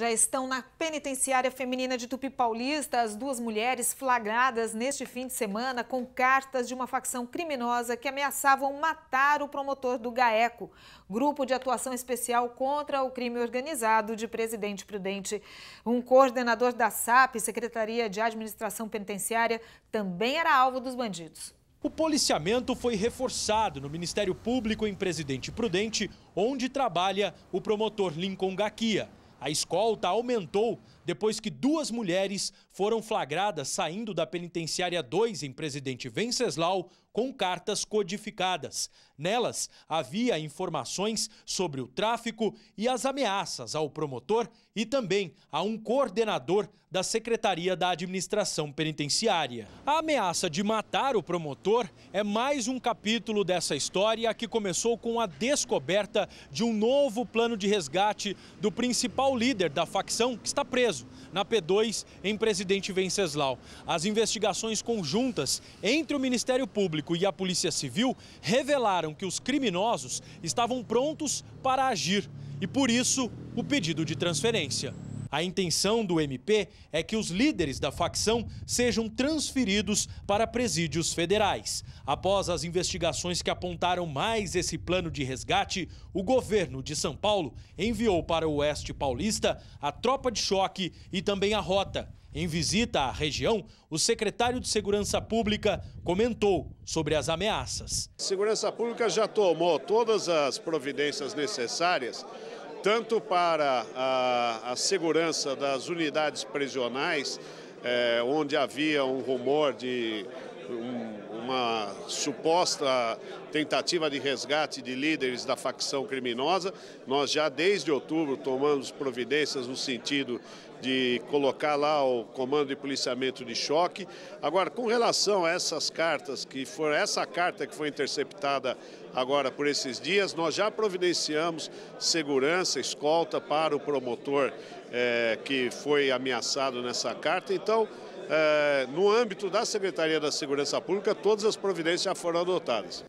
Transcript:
já estão na penitenciária feminina de Tupi Paulista as duas mulheres flagradas neste fim de semana com cartas de uma facção criminosa que ameaçavam matar o promotor do GAECO, Grupo de Atuação Especial contra o Crime Organizado de Presidente Prudente. Um coordenador da SAP, Secretaria de Administração Penitenciária, também era alvo dos bandidos. O policiamento foi reforçado no Ministério Público em Presidente Prudente, onde trabalha o promotor Lincoln Gaquia a escolta aumentou depois que duas mulheres foram flagradas saindo da penitenciária 2 em Presidente Venceslau com cartas codificadas. Nelas havia informações sobre o tráfico e as ameaças ao promotor e também a um coordenador da Secretaria da Administração Penitenciária. A ameaça de matar o promotor é mais um capítulo dessa história que começou com a descoberta de um novo plano de resgate do principal líder da facção que está preso preso na P2 em Presidente Venceslau. As investigações conjuntas entre o Ministério Público e a Polícia Civil revelaram que os criminosos estavam prontos para agir e, por isso, o pedido de transferência. A intenção do MP é que os líderes da facção sejam transferidos para presídios federais. Após as investigações que apontaram mais esse plano de resgate, o governo de São Paulo enviou para o Oeste Paulista a tropa de choque e também a rota. Em visita à região, o secretário de Segurança Pública comentou sobre as ameaças. A Segurança Pública já tomou todas as providências necessárias tanto para a, a segurança das unidades prisionais, é, onde havia um rumor de um, uma suposta tentativa de resgate de líderes da facção criminosa. Nós já desde outubro tomamos providências no sentido de colocar lá o comando de policiamento de choque. Agora, com relação a essas cartas, que foram essa carta que foi interceptada agora por esses dias, nós já providenciamos segurança, escolta para o promotor é, que foi ameaçado nessa carta. Então, eh, no âmbito da Secretaria da Segurança Pública, todas as providências já foram adotadas.